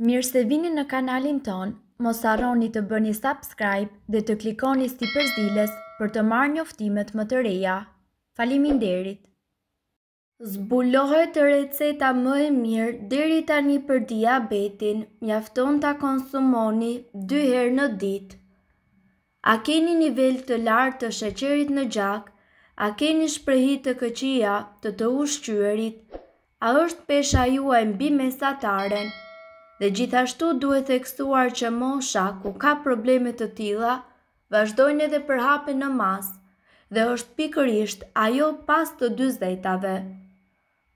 Mirë se vini në kanalin ton, mos arroni të bëni subscribe dhe të klikoni sti përzdiles për të marrë një më të reja. Falimin derit! Zbulohet të receta më e mirë deri tani për diabetin, mjafton të konsumoni 2 herë në dit. A keni nivel të lartë të sheqerit në gjak, a keni shprehit të këqia të të ushqyërit, a është pesha ju e mbi mesataren, dhe gjithashtu duhet të që mosha ku ka problemet të tila, vazhdojnë edhe përhapin në mas, dhe është pikërisht ajo pas të dyzejtave.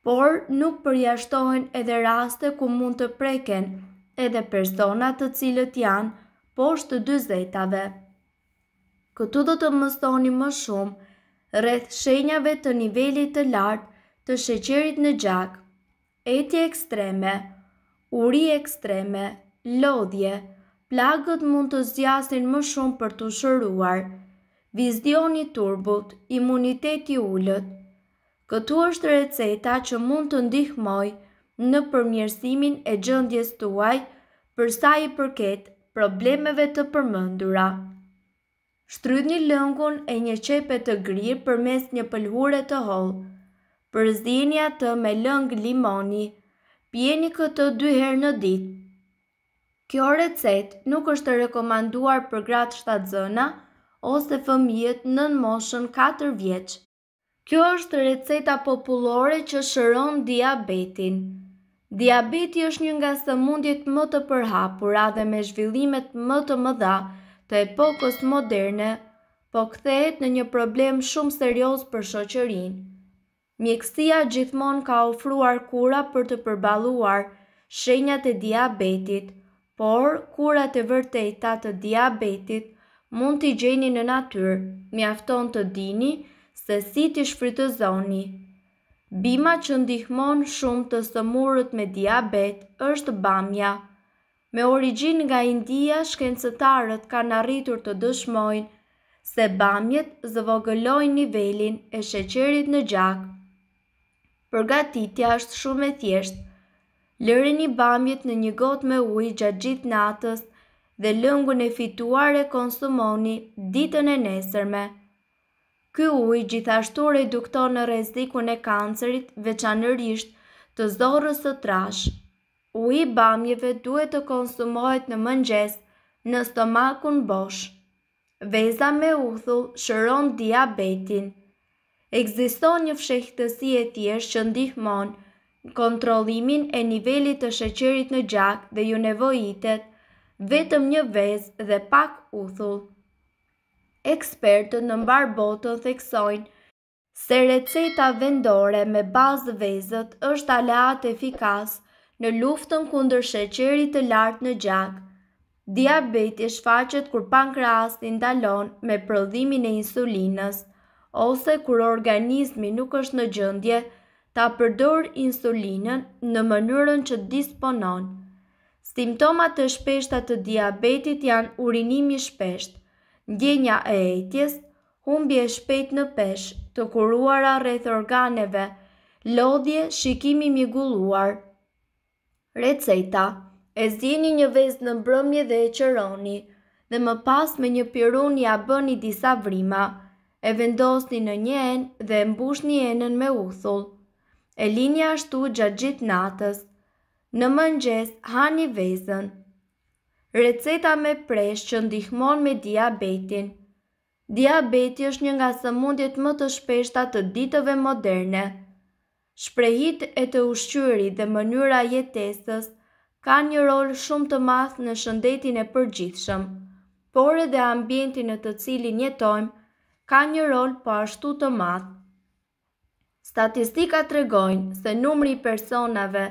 Por, nuk përjashtohen edhe raste ku mund të preken edhe personat të cilët janë poshtë të dyzejtave. Këtu do të mëstoni më shumë, rreth shenjave të nivelit të lartë të sheqerit në gjak, eti ekstreme, uri ekstreme, lodhje, plagët mund të zjasin më shumë për të shëruar, vizdioni turbut, imuniteti ullët. Këtu është receta që mund të ndihmoj në përmjërsimin e gjëndjes të uaj përsa i përket problemeve të përmëndura. Shtrydh një lëngun e një qepet të grirë për mes një pëllhure të holë, përzdinja të me lëngë limoni, pjeni këtë dy herë në ditë. Kjo recet nuk është rekomanduar për gratë shtatëzëna ose fëmijët në në moshën 4 vjeqë. Kjo është receta populore që shëron diabetin. Diabeti është një nga së mundjet më të përhapura dhe me zhvillimet më të mëdha të epokës moderne, po kthehet në një problem shumë serios për shoqërinë. Mjekësia gjithmonë ka ofruar kura për të përbaluar shenjat e diabetit, por kurat e vërtejta të diabetit mund t'i gjeni në natyrë, mjafton të dini se si t'i shfrytëzoni. Bima që ndihmon shumë të sëmurët me diabet është bamja. Me origin nga India, shkencëtarët kanë arritur të dëshmojnë se bamjet zëvogëlojnë nivelin e sheqerit në gjakë përgatitja është shumë e thjeshtë. Lëreni një bambjet në një gotë me ujë gjatë gjithë natës dhe lëngun e fituar e konsumoni ditën e nesërme. Ky ujë gjithashtu redukton në rezikun e kancerit veçanërisht të zorës të trash. Ujë bamjeve duhet të konsumohet në mëngjes në stomakun bosh. Veza me uthull shëron diabetin. Ekziston një fshehtësi e thjeshtë që ndihmon kontrollimin e nivelit të sheqerit në gjak dhe ju nevojitet vetëm një vezë dhe pak uthull. Ekspertët në mbar botën theksojnë se receta vendore me bazë vezët është aleat efikas në luftën kundër sheqerit të lartë në gjak. Diabeti shfaqet kur pankreasi ndalon me prodhimin e insulinës ose kur organizmi nuk është në gjëndje, ta përdor insulinën në mënyrën që disponon. Simptomat të shpeshta të diabetit janë urinimi shpesht, ndjenja e etjes, humbje shpejt në pesh, të kuruara rreth organeve, lodhje, shikimi migulluar. Receta E zjeni një vez në mbrëmje dhe e qëroni, dhe më pas me një pirun ja bëni disa vrima, e vendosni në një enë dhe mbushni enën me uthull. E linja ashtu gjatë gjitë natës. Në mëngjes, hani vezën. Receta me presh që ndihmon me diabetin. Diabeti është një nga sëmundjet më të shpeshta të ditëve moderne. Shprehit e të ushqyri dhe mënyra jetesës ka një rol shumë të math në shëndetin e përgjithshëm, por edhe ambientin e të cilin jetojmë ka një rol po ashtu të matë. Statistika të regojnë se numri i personave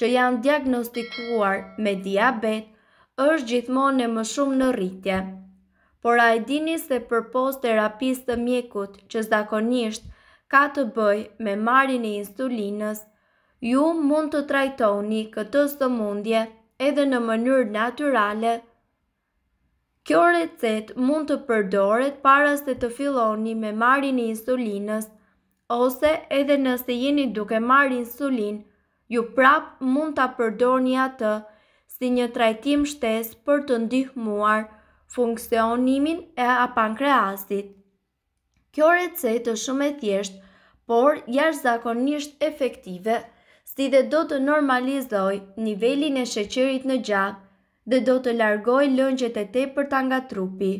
që janë diagnostikuar me diabet është gjithmonë në më shumë në rritje, por a e dini se për post terapis të mjekut që zakonisht ka të bëj me marin e insulinës, ju mund të trajtoni këtë së mundje edhe në mënyrë naturale të Kjo recet mund të përdoret para se të filloni me e insulinës, ose edhe nëse jeni duke marrë insulin, ju prap mund të përdoni atë si një trajtim shtes për të ndihmuar funksionimin e pankreasit. Kjo recet është shumë e thjeshtë, por jash zakonisht efektive, si dhe do të normalizoj nivelin e sheqerit në gjatë dhe do të largoj lëngjet e te për ta nga trupi.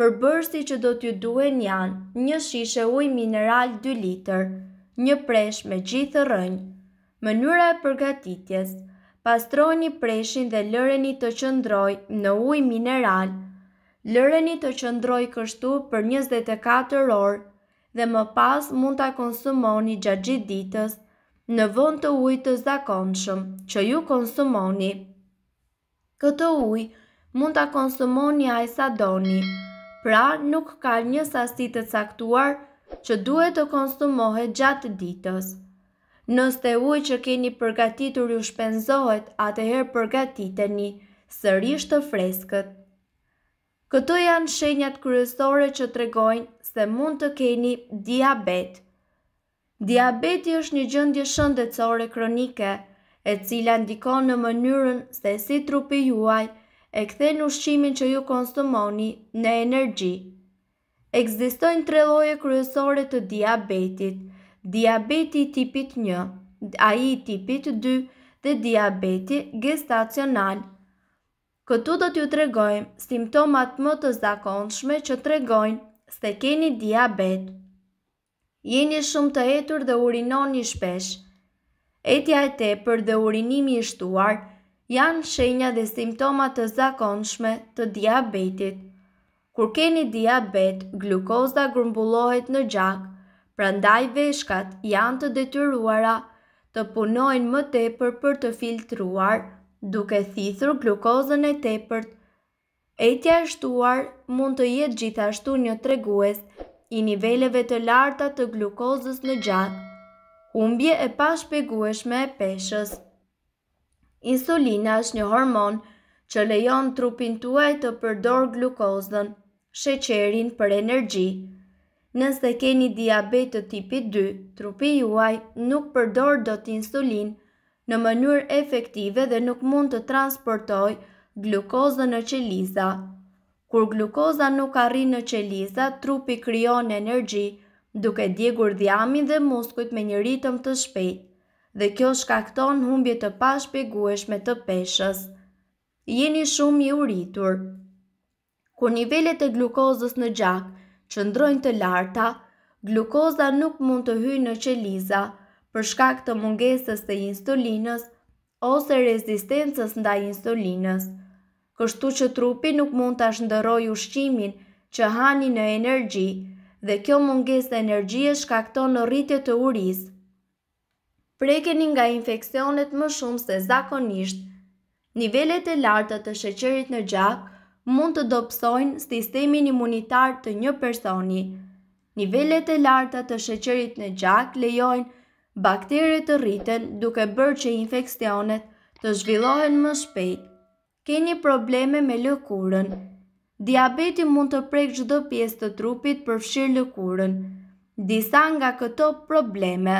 Për bërsti që do t'ju duen janë një shishe uj mineral 2 liter, një presh me gjithë rënjë. Mënyra e përgatitjes, pastroni preshin dhe lëreni të qëndroj në uj mineral. Lëreni të qëndroj kështu për 24 orë dhe më pas mund t'a konsumoni gjatë gjithë ditës në vënd të ujtë zakonshëm që ju konsumoni. Këtë ujë mund të konsumoni a i sa doni, pra nuk ka një sasit të caktuar që duhet të konsumohet gjatë ditës. Nëste ujë që keni përgatitur ju shpenzohet, atëherë përgatiteni, sërish të freskët. Këto janë shenjat kryesore që tregojnë se mund të keni diabet. Diabeti është një gjëndje shëndetësore kronike, e cila ndikon në mënyrën se si trupi juaj e kthen ushqimin që ju konsumoni në energji. Ekzistojnë tre lloje kryesore të diabetit: diabeti tipit 1, ai i tipit 2 dhe diabeti gestacional. Këtu do t'ju tregojmë simptomat më të zakonshme që tregojnë se keni diabet. Jeni shumë të hetur dhe urinoni shpesh etja e tepër dhe urinimi i shtuar janë shenja dhe simptoma të zakonshme të diabetit. Kur keni diabet, glukoza grumbullohet në gjak, prandaj veshkat janë të detyruara të punojnë më tepër për të filtruar, duke thithur glukozën e tepërt. Etja e shtuar mund të jetë gjithashtu një tregues i niveleve të larta të glukozës në gjatë humbje e pashpjegueshme e peshës. Insulina është një hormon që lejon trupin tuaj të përdor glukozën, sheqerin për energji. Nëse keni diabet të tipi 2, trupi juaj nuk përdor do të insulin në mënyrë efektive dhe nuk mund të transportoj glukozën në qeliza. Kur glukoza nuk arrin në qeliza, trupi kryon energji, duke djegur dhjamin dhe muskut me një ritëm të shpejt, dhe kjo shkakton humbje të pashpegueshme të peshës. Jeni shumë i uritur. Kur nivellet e glukozës në gjak, që ndrojnë të larta, glukoza nuk mund të hyjnë në qeliza, për shkak të mungesës të insulinës, ose rezistencës nda insulinës. Kështu që trupi nuk mund të ashtë ndëroj ushqimin që hani në energji, dhe kjo munges dhe energjie shkakton në rritje të uris. Prekeni nga infekcionet më shumë se zakonisht, nivellet e larta të sheqerit në gjak mund të dopsojnë sistemin imunitar të një personi. Nivellet e larta të sheqerit në gjak lejojnë bakterit të rriten duke bërë që infekcionet të zhvillohen më shpejt. Keni probleme me lëkurën, Diabeti mund të prek çdo pjesë të trupit përfshir lëkurën. Disa nga këto probleme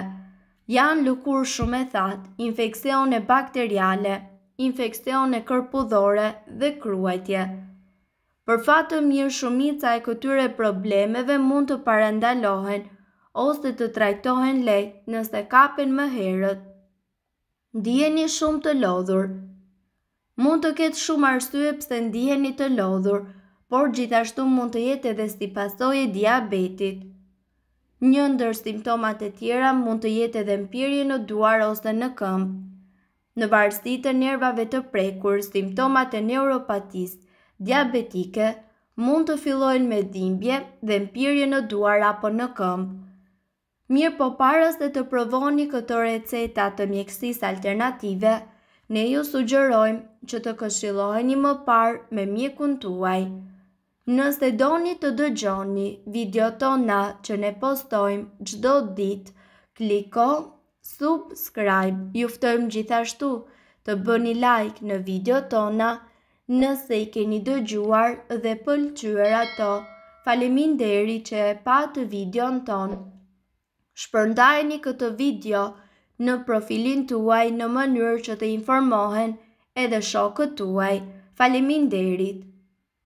janë lëkurë shumë e thatë, infeksione bakteriale, infeksione kërpudhore dhe kruajtje. Për fatë të mirë shumica e këtyre problemeve mund të parandalohen ose të trajtohen lejt nëse kapen më herët. Ndjeni shumë të lodhur Mund të ketë shumë arsye pëse ndjeni të lodhur, por gjithashtu mund të jetë edhe si pasoj e diabetit. Një ndër simptomat e tjera mund të jetë edhe mpirje në duar ose në këmbë. Në varsit të nervave të prekur, simptomat e neuropatis, diabetike, mund të fillojnë me dhimbje dhe mpirje në duar apo në këmbë. Mirë po parës dhe të provoni këto receta të mjekësis alternative, ne ju sugjerojmë që të këshilojni më parë me mjekun tuaj. Nëse doni të dëgjoni video tona që ne postojmë gjdo dit, kliko subscribe. Juftojmë gjithashtu të bëni like në video tona nëse i keni dëgjuar dhe pëlqyër ato. Falemin deri që e patë video në tonë. Shpërndajni këtë video në profilin të uaj në mënyrë që të informohen edhe shokët të uaj. Falemin derit.